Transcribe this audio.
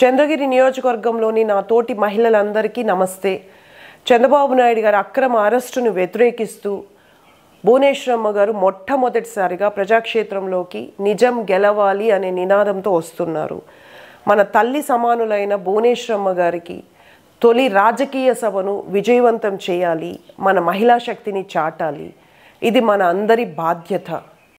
చంద్రగిరి నియోజకవర్గంలోని నా తోటి మహిళలందరికీ నమస్తే చంద్రబాబు నాయుడు గారి అక్రమ అరెస్టును వ్యతిరేకిస్తూ భువనేశ్వరమ్మ గారు మొట్టమొదటిసారిగా ప్రజాక్షేత్రంలోకి నిజం గెలవాలి అనే నినాదంతో వస్తున్నారు మన తల్లి సమానులైన భువనేశ్వరమ్మ గారికి తొలి రాజకీయ సభను విజయవంతం చేయాలి మన మహిళా శక్తిని చాటాలి ఇది మన అందరి బాధ్యత